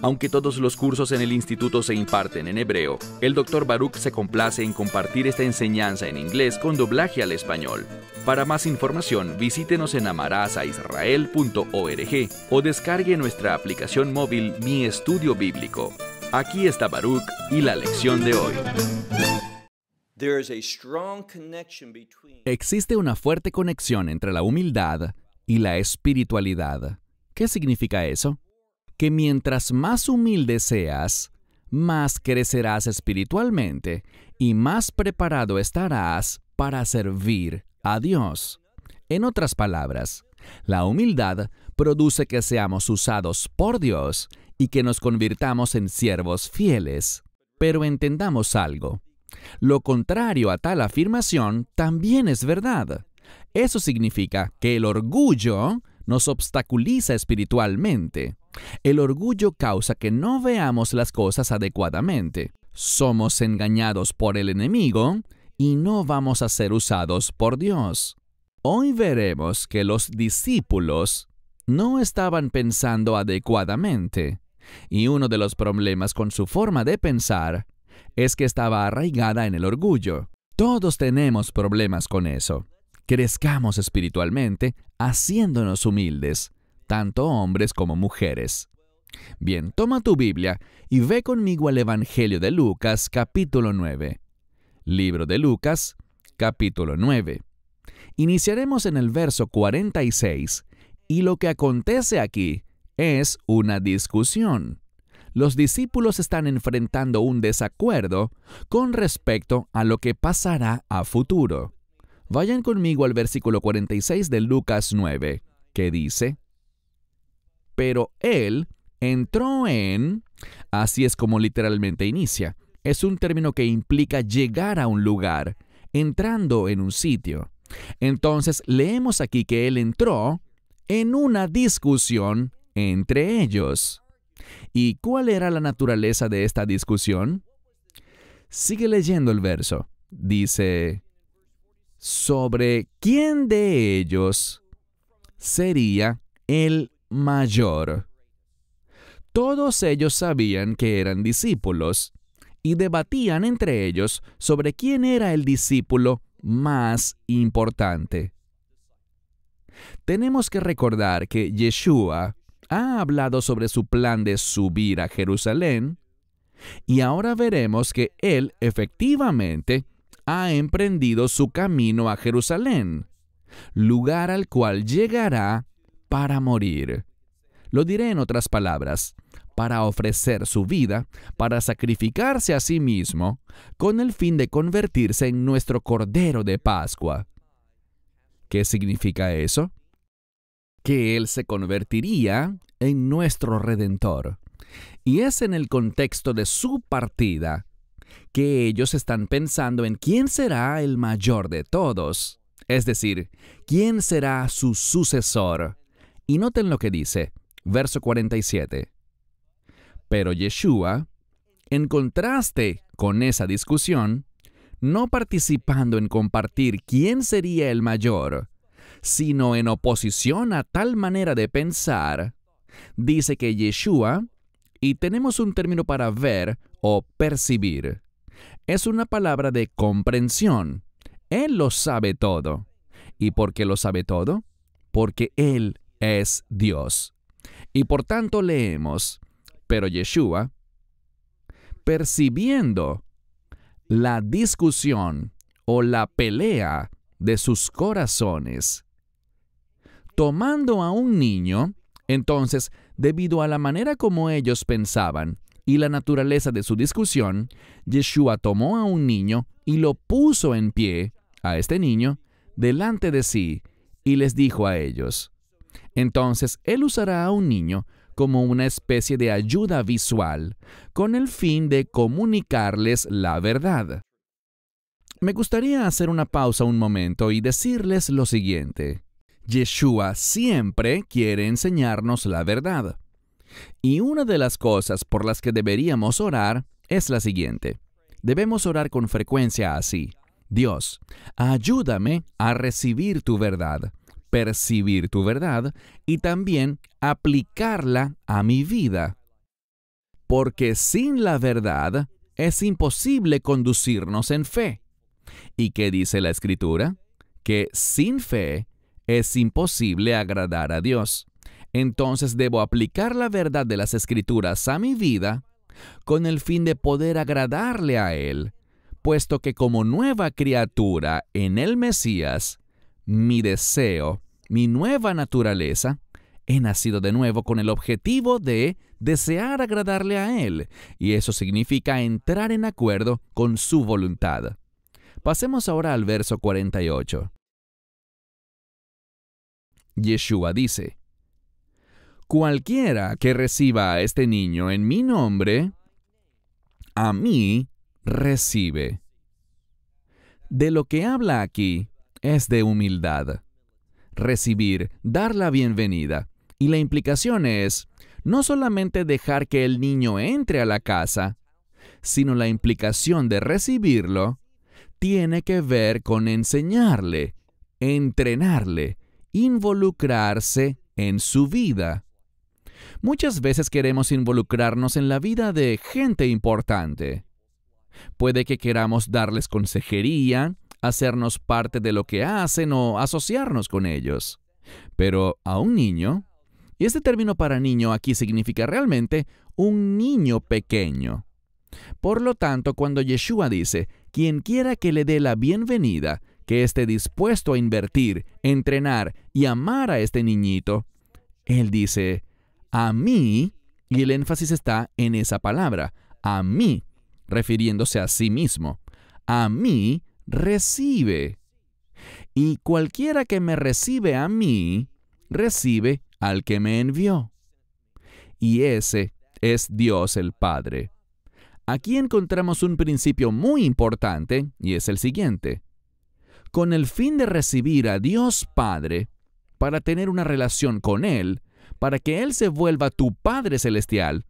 aunque todos los cursos en el instituto se imparten en hebreo, el Dr. Baruch se complace en compartir esta enseñanza en inglés con doblaje al español. Para más información, visítenos en amarazaisrael.org o descargue nuestra aplicación móvil Mi Estudio Bíblico. Aquí está Baruch y la lección de hoy. Existe una fuerte conexión entre la humildad y la espiritualidad. ¿Qué significa eso? que mientras más humilde seas, más crecerás espiritualmente y más preparado estarás para servir a Dios. En otras palabras, la humildad produce que seamos usados por Dios y que nos convirtamos en siervos fieles. Pero entendamos algo. Lo contrario a tal afirmación también es verdad. Eso significa que el orgullo nos obstaculiza espiritualmente. El orgullo causa que no veamos las cosas adecuadamente. Somos engañados por el enemigo y no vamos a ser usados por Dios. Hoy veremos que los discípulos no estaban pensando adecuadamente, y uno de los problemas con su forma de pensar es que estaba arraigada en el orgullo. Todos tenemos problemas con eso crezcamos espiritualmente haciéndonos humildes, tanto hombres como mujeres. Bien, toma tu Biblia y ve conmigo al Evangelio de Lucas capítulo 9. Libro de Lucas capítulo 9. Iniciaremos en el verso 46 y lo que acontece aquí es una discusión. Los discípulos están enfrentando un desacuerdo con respecto a lo que pasará a futuro. Vayan conmigo al versículo 46 de Lucas 9, que dice, Pero él entró en... Así es como literalmente inicia. Es un término que implica llegar a un lugar, entrando en un sitio. Entonces leemos aquí que él entró en una discusión entre ellos. ¿Y cuál era la naturaleza de esta discusión? Sigue leyendo el verso. Dice, sobre quién de ellos sería el mayor. Todos ellos sabían que eran discípulos y debatían entre ellos sobre quién era el discípulo más importante. Tenemos que recordar que Yeshua ha hablado sobre su plan de subir a Jerusalén y ahora veremos que él efectivamente ha emprendido su camino a Jerusalén, lugar al cual llegará para morir. Lo diré en otras palabras, para ofrecer su vida, para sacrificarse a sí mismo, con el fin de convertirse en nuestro Cordero de Pascua. ¿Qué significa eso? Que Él se convertiría en nuestro Redentor. Y es en el contexto de su partida que ellos están pensando en quién será el mayor de todos, es decir, quién será su sucesor. Y noten lo que dice, verso 47. Pero Yeshua, en contraste con esa discusión, no participando en compartir quién sería el mayor, sino en oposición a tal manera de pensar, dice que Yeshua, y tenemos un término para ver o percibir, es una palabra de comprensión. Él lo sabe todo. ¿Y por qué lo sabe todo? Porque Él es Dios. Y por tanto leemos, pero Yeshua, percibiendo la discusión o la pelea de sus corazones, tomando a un niño, entonces, debido a la manera como ellos pensaban, y la naturaleza de su discusión, Yeshua tomó a un niño y lo puso en pie, a este niño, delante de sí, y les dijo a ellos, entonces él usará a un niño como una especie de ayuda visual, con el fin de comunicarles la verdad. Me gustaría hacer una pausa un momento y decirles lo siguiente. Yeshua siempre quiere enseñarnos la verdad. Y una de las cosas por las que deberíamos orar es la siguiente. Debemos orar con frecuencia así. Dios, ayúdame a recibir tu verdad, percibir tu verdad y también aplicarla a mi vida. Porque sin la verdad es imposible conducirnos en fe. ¿Y qué dice la escritura? Que sin fe es imposible agradar a Dios. Entonces debo aplicar la verdad de las escrituras a mi vida con el fin de poder agradarle a Él, puesto que como nueva criatura en el Mesías, mi deseo, mi nueva naturaleza, he nacido de nuevo con el objetivo de desear agradarle a Él, y eso significa entrar en acuerdo con su voluntad. Pasemos ahora al verso 48. Yeshua dice, Cualquiera que reciba a este niño en mi nombre, a mí recibe. De lo que habla aquí es de humildad. Recibir, dar la bienvenida. Y la implicación es no solamente dejar que el niño entre a la casa, sino la implicación de recibirlo tiene que ver con enseñarle, entrenarle, involucrarse en su vida. Muchas veces queremos involucrarnos en la vida de gente importante. Puede que queramos darles consejería, hacernos parte de lo que hacen o asociarnos con ellos. Pero a un niño, y este término para niño aquí significa realmente un niño pequeño. Por lo tanto, cuando Yeshua dice, quien quiera que le dé la bienvenida, que esté dispuesto a invertir, entrenar y amar a este niñito, él dice, a mí, y el énfasis está en esa palabra, a mí, refiriéndose a sí mismo. A mí recibe. Y cualquiera que me recibe a mí, recibe al que me envió. Y ese es Dios el Padre. Aquí encontramos un principio muy importante y es el siguiente. Con el fin de recibir a Dios Padre, para tener una relación con Él, para que Él se vuelva tu Padre Celestial,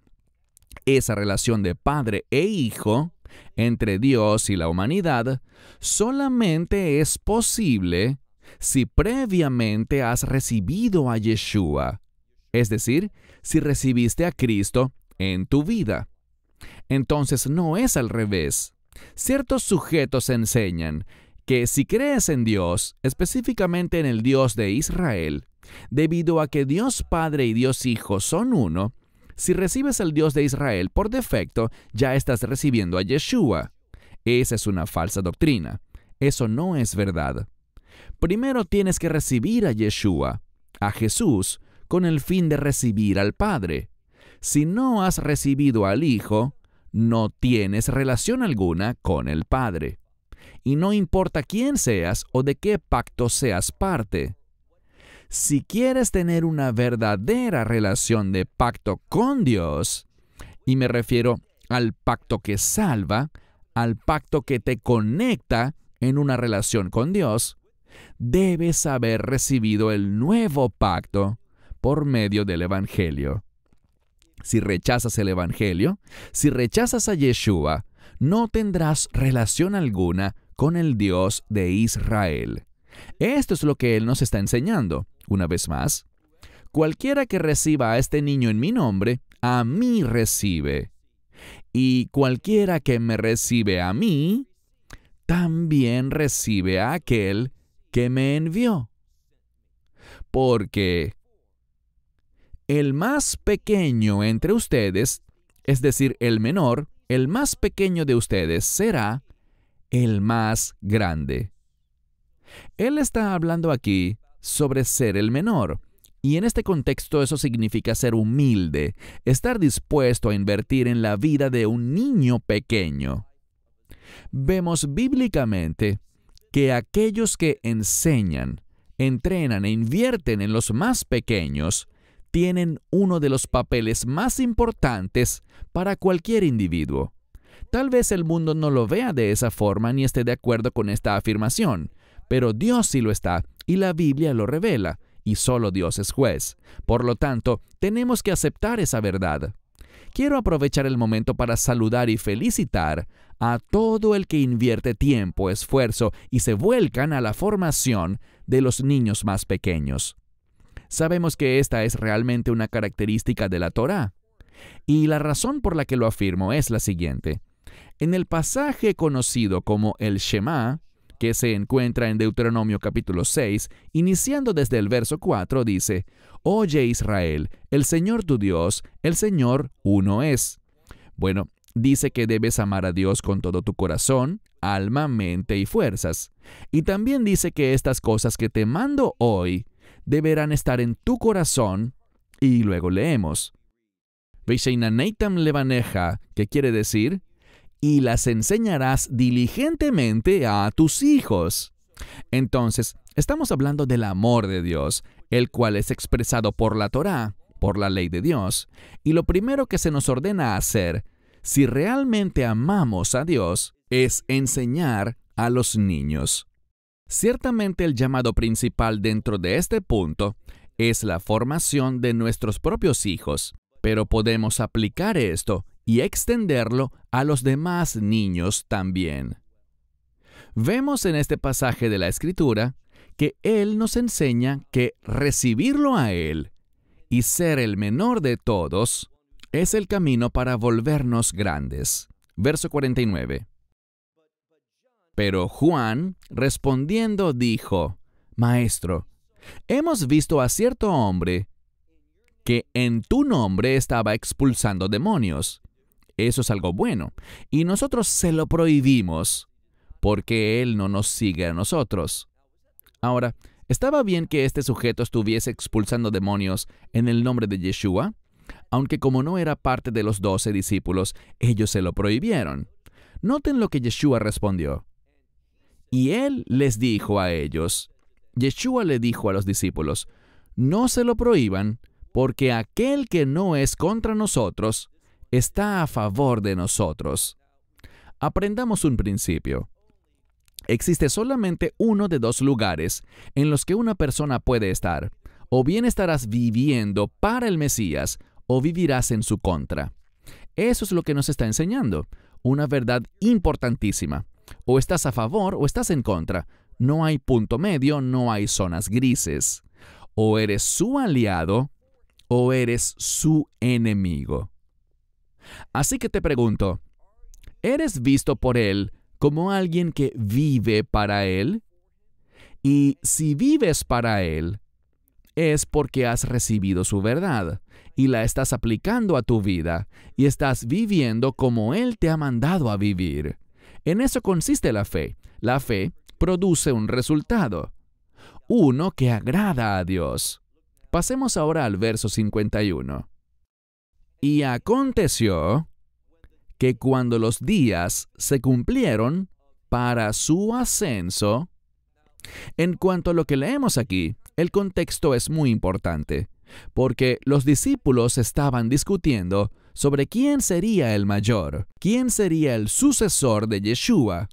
esa relación de Padre e Hijo entre Dios y la humanidad solamente es posible si previamente has recibido a Yeshua, es decir, si recibiste a Cristo en tu vida. Entonces no es al revés. Ciertos sujetos enseñan que si crees en Dios, específicamente en el Dios de Israel, Debido a que Dios Padre y Dios Hijo son uno, si recibes al Dios de Israel por defecto, ya estás recibiendo a Yeshua. Esa es una falsa doctrina. Eso no es verdad. Primero tienes que recibir a Yeshua, a Jesús, con el fin de recibir al Padre. Si no has recibido al Hijo, no tienes relación alguna con el Padre. Y no importa quién seas o de qué pacto seas parte, si quieres tener una verdadera relación de pacto con Dios, y me refiero al pacto que salva, al pacto que te conecta en una relación con Dios, debes haber recibido el nuevo pacto por medio del Evangelio. Si rechazas el Evangelio, si rechazas a Yeshua, no tendrás relación alguna con el Dios de Israel. Esto es lo que Él nos está enseñando. Una vez más, cualquiera que reciba a este niño en mi nombre, a mí recibe. Y cualquiera que me recibe a mí, también recibe a aquel que me envió. Porque el más pequeño entre ustedes, es decir, el menor, el más pequeño de ustedes será el más grande. Él está hablando aquí sobre ser el menor. Y en este contexto eso significa ser humilde, estar dispuesto a invertir en la vida de un niño pequeño. Vemos bíblicamente que aquellos que enseñan, entrenan e invierten en los más pequeños, tienen uno de los papeles más importantes para cualquier individuo. Tal vez el mundo no lo vea de esa forma ni esté de acuerdo con esta afirmación, pero Dios sí lo está, y la Biblia lo revela, y solo Dios es juez. Por lo tanto, tenemos que aceptar esa verdad. Quiero aprovechar el momento para saludar y felicitar a todo el que invierte tiempo, esfuerzo y se vuelcan a la formación de los niños más pequeños. Sabemos que esta es realmente una característica de la Torá. Y la razón por la que lo afirmo es la siguiente. En el pasaje conocido como el Shema, que se encuentra en Deuteronomio capítulo 6, iniciando desde el verso 4, dice, Oye Israel, el Señor tu Dios, el Señor uno es. Bueno, dice que debes amar a Dios con todo tu corazón, alma, mente y fuerzas. Y también dice que estas cosas que te mando hoy deberán estar en tu corazón, y luego leemos. Veisheinaneitam levaneja, que quiere decir, y las enseñarás diligentemente a tus hijos. Entonces, estamos hablando del amor de Dios, el cual es expresado por la Torá, por la ley de Dios. Y lo primero que se nos ordena hacer, si realmente amamos a Dios, es enseñar a los niños. Ciertamente el llamado principal dentro de este punto es la formación de nuestros propios hijos, pero podemos aplicar esto y extenderlo a los demás niños también. Vemos en este pasaje de la Escritura que Él nos enseña que recibirlo a Él y ser el menor de todos es el camino para volvernos grandes. Verso 49. Pero Juan, respondiendo, dijo, Maestro, hemos visto a cierto hombre que en tu nombre estaba expulsando demonios, eso es algo bueno. Y nosotros se lo prohibimos porque Él no nos sigue a nosotros. Ahora, ¿estaba bien que este sujeto estuviese expulsando demonios en el nombre de Yeshua? Aunque como no era parte de los doce discípulos, ellos se lo prohibieron. Noten lo que Yeshua respondió. Y Él les dijo a ellos, Yeshua le dijo a los discípulos, no se lo prohíban, porque aquel que no es contra nosotros, está a favor de nosotros. Aprendamos un principio. Existe solamente uno de dos lugares en los que una persona puede estar. O bien estarás viviendo para el Mesías o vivirás en su contra. Eso es lo que nos está enseñando. Una verdad importantísima. O estás a favor o estás en contra. No hay punto medio, no hay zonas grises. O eres su aliado o eres su enemigo. Así que te pregunto, ¿eres visto por Él como alguien que vive para Él? Y si vives para Él, es porque has recibido su verdad y la estás aplicando a tu vida y estás viviendo como Él te ha mandado a vivir. En eso consiste la fe. La fe produce un resultado, uno que agrada a Dios. Pasemos ahora al verso 51. Y aconteció que cuando los días se cumplieron para su ascenso, en cuanto a lo que leemos aquí, el contexto es muy importante, porque los discípulos estaban discutiendo sobre quién sería el mayor, quién sería el sucesor de Yeshua.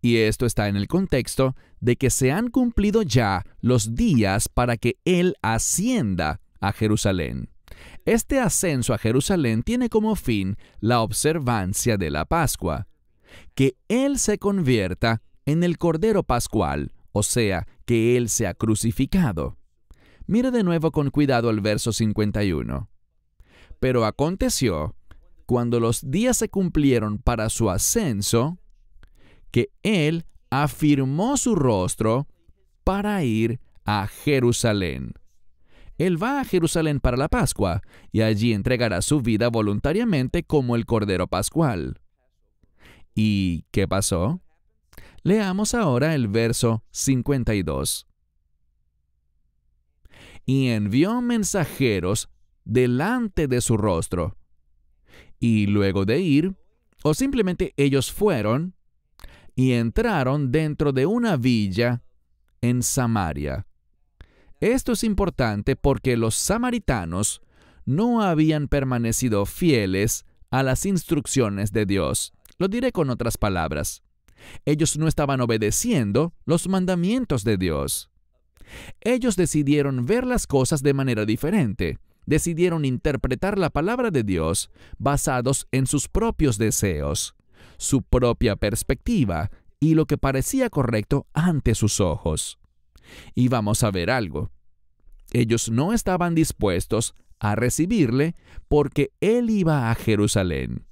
Y esto está en el contexto de que se han cumplido ya los días para que Él ascienda a Jerusalén. Este ascenso a Jerusalén tiene como fin la observancia de la Pascua, que Él se convierta en el Cordero Pascual, o sea, que Él sea crucificado. Mire de nuevo con cuidado el verso 51. Pero aconteció, cuando los días se cumplieron para su ascenso, que Él afirmó su rostro para ir a Jerusalén. Él va a Jerusalén para la Pascua y allí entregará su vida voluntariamente como el Cordero Pascual. ¿Y qué pasó? Leamos ahora el verso 52. Y envió mensajeros delante de su rostro. Y luego de ir, o simplemente ellos fueron, y entraron dentro de una villa en Samaria esto es importante porque los samaritanos no habían permanecido fieles a las instrucciones de Dios. Lo diré con otras palabras. Ellos no estaban obedeciendo los mandamientos de Dios. Ellos decidieron ver las cosas de manera diferente. Decidieron interpretar la palabra de Dios basados en sus propios deseos, su propia perspectiva y lo que parecía correcto ante sus ojos y vamos a ver algo. Ellos no estaban dispuestos a recibirle porque él iba a Jerusalén.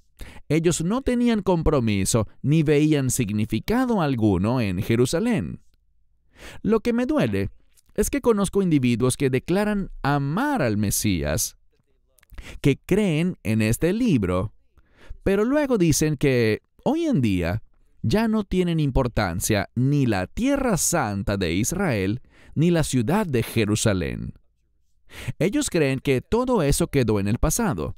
Ellos no tenían compromiso ni veían significado alguno en Jerusalén. Lo que me duele es que conozco individuos que declaran amar al Mesías, que creen en este libro, pero luego dicen que hoy en día ya no tienen importancia ni la tierra santa de Israel ni la ciudad de Jerusalén. Ellos creen que todo eso quedó en el pasado.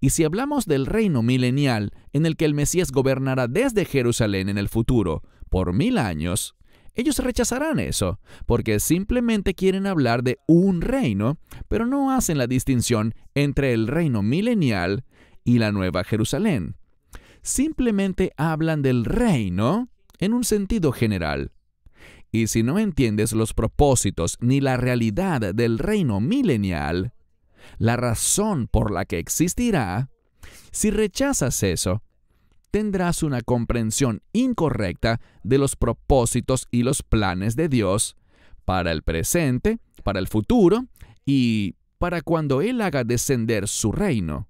Y si hablamos del reino milenial en el que el Mesías gobernará desde Jerusalén en el futuro, por mil años, ellos rechazarán eso, porque simplemente quieren hablar de un reino, pero no hacen la distinción entre el reino milenial y la Nueva Jerusalén, simplemente hablan del reino en un sentido general. Y si no entiendes los propósitos ni la realidad del reino milenial, la razón por la que existirá, si rechazas eso, tendrás una comprensión incorrecta de los propósitos y los planes de Dios para el presente, para el futuro y para cuando Él haga descender su reino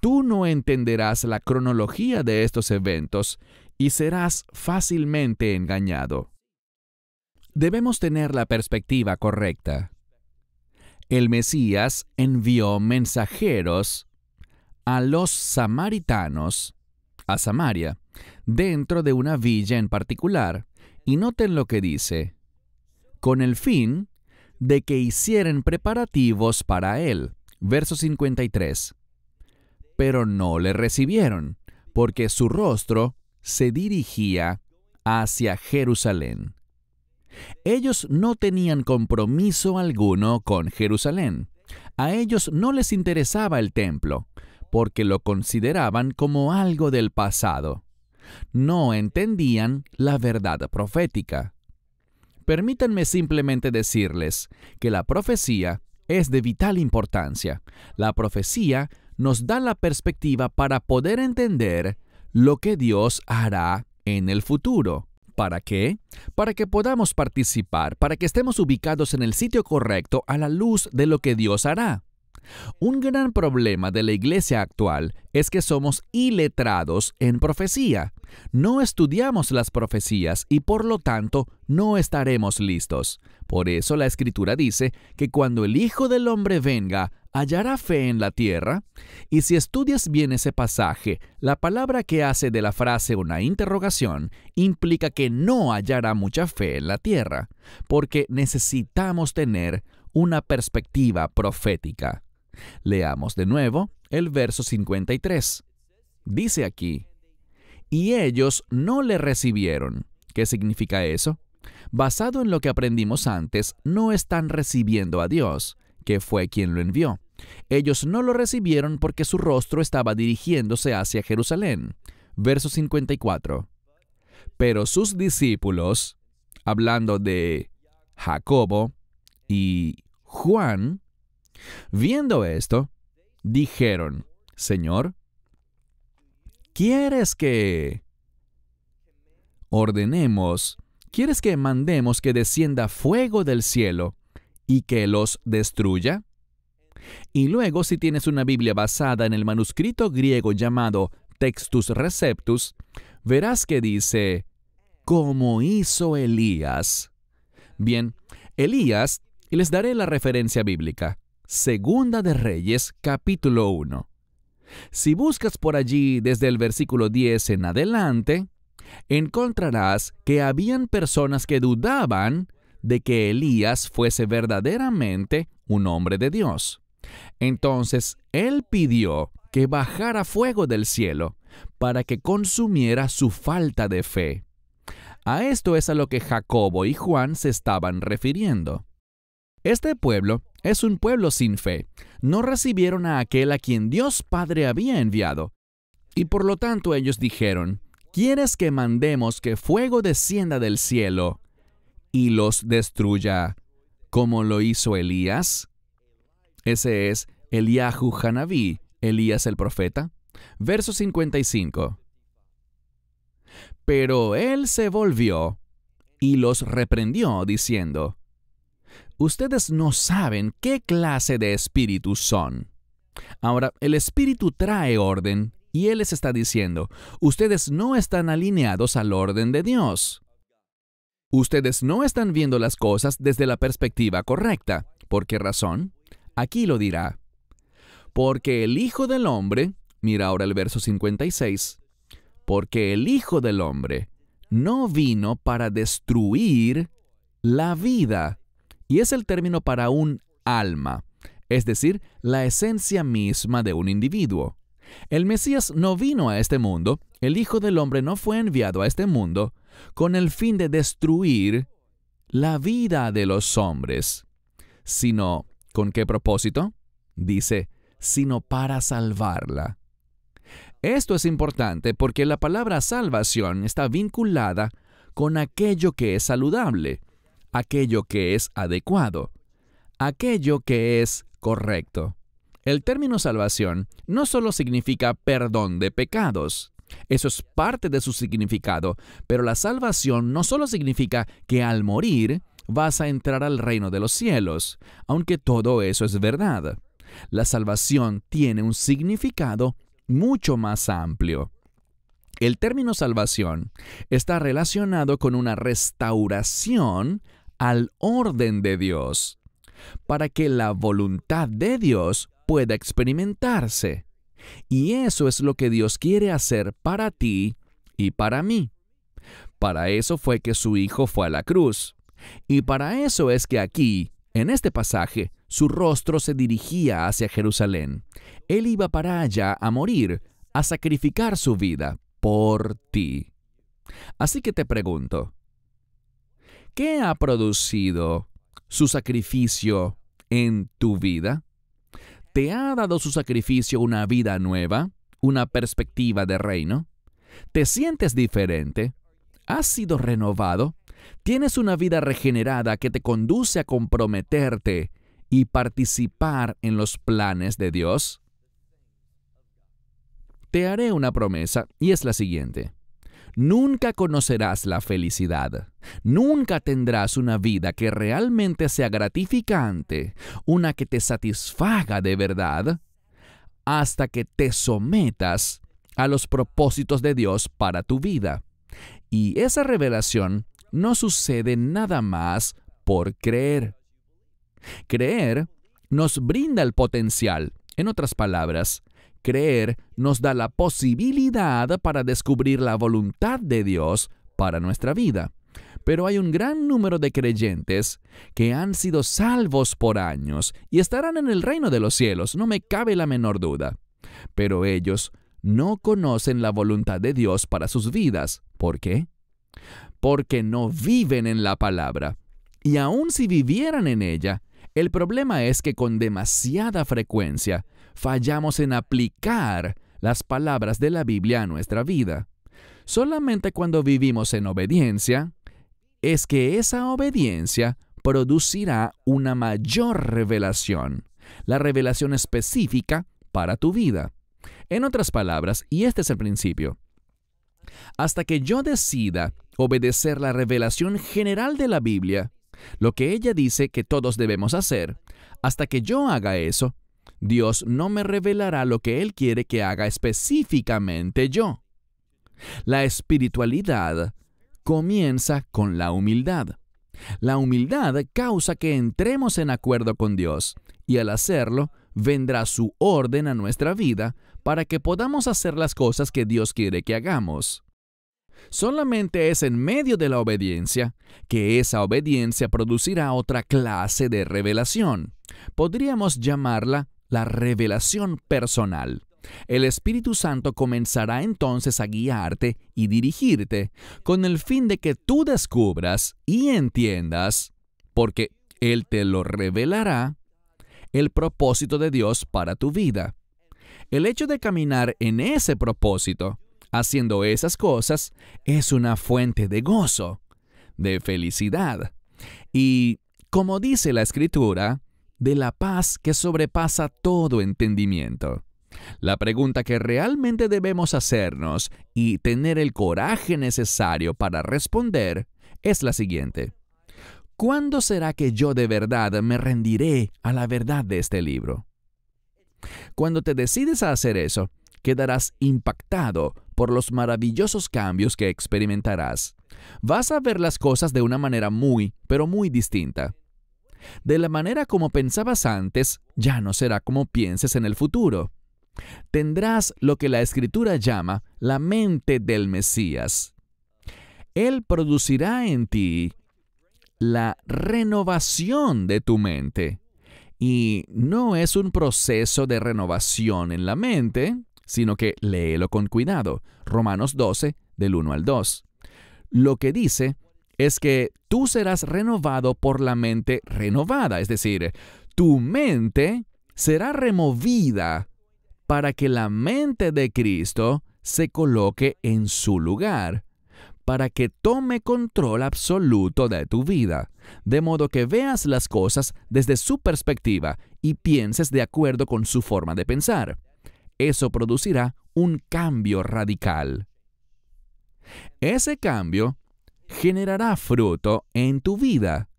tú no entenderás la cronología de estos eventos y serás fácilmente engañado. Debemos tener la perspectiva correcta. El Mesías envió mensajeros a los samaritanos, a Samaria, dentro de una villa en particular, y noten lo que dice, con el fin de que hicieran preparativos para él. Verso 53 pero no le recibieron, porque su rostro se dirigía hacia Jerusalén. Ellos no tenían compromiso alguno con Jerusalén. A ellos no les interesaba el templo, porque lo consideraban como algo del pasado. No entendían la verdad profética. Permítanme simplemente decirles que la profecía es de vital importancia. La profecía nos da la perspectiva para poder entender lo que Dios hará en el futuro. ¿Para qué? Para que podamos participar, para que estemos ubicados en el sitio correcto a la luz de lo que Dios hará. Un gran problema de la iglesia actual es que somos iletrados en profecía. No estudiamos las profecías y por lo tanto no estaremos listos. Por eso la escritura dice que cuando el Hijo del Hombre venga, hallará fe en la tierra? Y si estudias bien ese pasaje, la palabra que hace de la frase una interrogación implica que no hallará mucha fe en la tierra, porque necesitamos tener una perspectiva profética. Leamos de nuevo el verso 53. Dice aquí, y ellos no le recibieron. ¿Qué significa eso? Basado en lo que aprendimos antes, no están recibiendo a Dios, que fue quien lo envió. Ellos no lo recibieron porque su rostro estaba dirigiéndose hacia Jerusalén. Verso 54. Pero sus discípulos, hablando de Jacobo y Juan, viendo esto, dijeron, Señor, ¿quieres que ordenemos, quieres que mandemos que descienda fuego del cielo y que los destruya? Y luego, si tienes una Biblia basada en el manuscrito griego llamado Textus Receptus, verás que dice, como hizo Elías. Bien, Elías, y les daré la referencia bíblica, Segunda de Reyes, capítulo 1. Si buscas por allí desde el versículo 10 en adelante, encontrarás que habían personas que dudaban de que Elías fuese verdaderamente un hombre de Dios. Entonces él pidió que bajara fuego del cielo para que consumiera su falta de fe. A esto es a lo que Jacobo y Juan se estaban refiriendo. Este pueblo es un pueblo sin fe. No recibieron a aquel a quien Dios Padre había enviado. Y por lo tanto ellos dijeron, ¿quieres que mandemos que fuego descienda del cielo y los destruya, como lo hizo Elías. Ese es Eliahu Hanabí, Elías el profeta. Verso 55. Pero él se volvió y los reprendió, diciendo, Ustedes no saben qué clase de espíritus son. Ahora, el espíritu trae orden y él les está diciendo, ustedes no están alineados al orden de Dios. Ustedes no están viendo las cosas desde la perspectiva correcta. ¿Por qué razón? Aquí lo dirá. Porque el Hijo del Hombre, mira ahora el verso 56, porque el Hijo del Hombre no vino para destruir la vida. Y es el término para un alma, es decir, la esencia misma de un individuo. El Mesías no vino a este mundo, el Hijo del Hombre no fue enviado a este mundo con el fin de destruir la vida de los hombres, sino con qué propósito? Dice, sino para salvarla. Esto es importante porque la palabra salvación está vinculada con aquello que es saludable, aquello que es adecuado, aquello que es correcto. El término salvación no solo significa perdón de pecados, eso es parte de su significado, pero la salvación no solo significa que al morir vas a entrar al reino de los cielos, aunque todo eso es verdad. La salvación tiene un significado mucho más amplio. El término salvación está relacionado con una restauración al orden de Dios, para que la voluntad de Dios pueda experimentarse. Y eso es lo que Dios quiere hacer para ti y para mí. Para eso fue que su Hijo fue a la cruz. Y para eso es que aquí, en este pasaje, su rostro se dirigía hacia Jerusalén. Él iba para allá a morir, a sacrificar su vida por ti. Así que te pregunto, ¿qué ha producido su sacrificio en tu vida? ¿Te ha dado su sacrificio una vida nueva, una perspectiva de reino? ¿Te sientes diferente? ¿Has sido renovado? ¿Tienes una vida regenerada que te conduce a comprometerte y participar en los planes de Dios? Te haré una promesa y es la siguiente. Nunca conocerás la felicidad. Nunca tendrás una vida que realmente sea gratificante, una que te satisfaga de verdad, hasta que te sometas a los propósitos de Dios para tu vida. Y esa revelación no sucede nada más por creer. Creer nos brinda el potencial, en otras palabras, Creer nos da la posibilidad para descubrir la voluntad de Dios para nuestra vida. Pero hay un gran número de creyentes que han sido salvos por años y estarán en el reino de los cielos, no me cabe la menor duda. Pero ellos no conocen la voluntad de Dios para sus vidas. ¿Por qué? Porque no viven en la palabra. Y aun si vivieran en ella, el problema es que con demasiada frecuencia fallamos en aplicar las palabras de la Biblia a nuestra vida. Solamente cuando vivimos en obediencia es que esa obediencia producirá una mayor revelación, la revelación específica para tu vida. En otras palabras, y este es el principio, hasta que yo decida obedecer la revelación general de la Biblia, lo que ella dice que todos debemos hacer, hasta que yo haga eso, Dios no me revelará lo que Él quiere que haga específicamente yo. La espiritualidad comienza con la humildad. La humildad causa que entremos en acuerdo con Dios, y al hacerlo, vendrá su orden a nuestra vida para que podamos hacer las cosas que Dios quiere que hagamos. Solamente es en medio de la obediencia que esa obediencia producirá otra clase de revelación. Podríamos llamarla la revelación personal. El Espíritu Santo comenzará entonces a guiarte y dirigirte con el fin de que tú descubras y entiendas, porque Él te lo revelará, el propósito de Dios para tu vida. El hecho de caminar en ese propósito Haciendo esas cosas es una fuente de gozo, de felicidad y, como dice la escritura, de la paz que sobrepasa todo entendimiento. La pregunta que realmente debemos hacernos y tener el coraje necesario para responder es la siguiente. ¿Cuándo será que yo de verdad me rendiré a la verdad de este libro? Cuando te decides a hacer eso, quedarás impactado por los maravillosos cambios que experimentarás. Vas a ver las cosas de una manera muy, pero muy distinta. De la manera como pensabas antes, ya no será como pienses en el futuro. Tendrás lo que la escritura llama la mente del Mesías. Él producirá en ti la renovación de tu mente. Y no es un proceso de renovación en la mente, sino que léelo con cuidado. Romanos 12, del 1 al 2. Lo que dice es que tú serás renovado por la mente renovada, es decir, tu mente será removida para que la mente de Cristo se coloque en su lugar, para que tome control absoluto de tu vida, de modo que veas las cosas desde su perspectiva y pienses de acuerdo con su forma de pensar. Eso producirá un cambio radical. Ese cambio generará fruto en tu vida.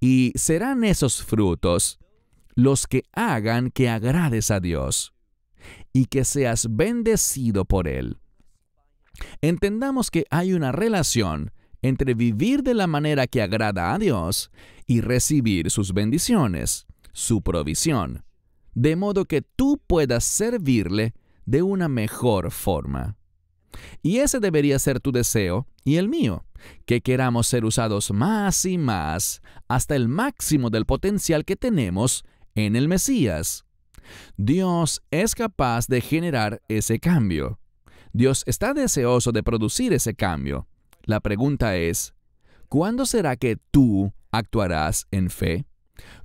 Y serán esos frutos los que hagan que agrades a Dios y que seas bendecido por Él. Entendamos que hay una relación entre vivir de la manera que agrada a Dios y recibir sus bendiciones, su provisión de modo que tú puedas servirle de una mejor forma. Y ese debería ser tu deseo y el mío, que queramos ser usados más y más hasta el máximo del potencial que tenemos en el Mesías. Dios es capaz de generar ese cambio. Dios está deseoso de producir ese cambio. La pregunta es, ¿cuándo será que tú actuarás en fe?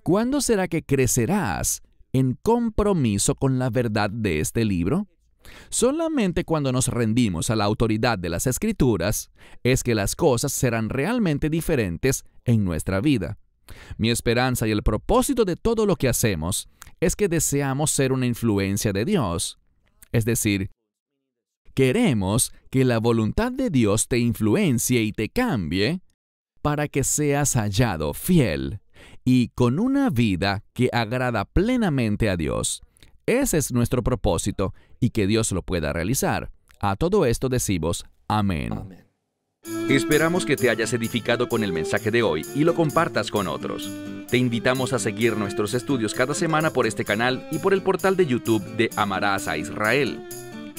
¿Cuándo será que crecerás en compromiso con la verdad de este libro? Solamente cuando nos rendimos a la autoridad de las escrituras es que las cosas serán realmente diferentes en nuestra vida. Mi esperanza y el propósito de todo lo que hacemos es que deseamos ser una influencia de Dios. Es decir, queremos que la voluntad de Dios te influencie y te cambie para que seas hallado fiel y con una vida que agrada plenamente a Dios. Ese es nuestro propósito y que Dios lo pueda realizar. A todo esto decimos amén. Esperamos que te hayas edificado con el mensaje de hoy y lo compartas con otros. Te invitamos a seguir nuestros estudios cada semana por este canal y por el portal de YouTube de Amarás a Israel.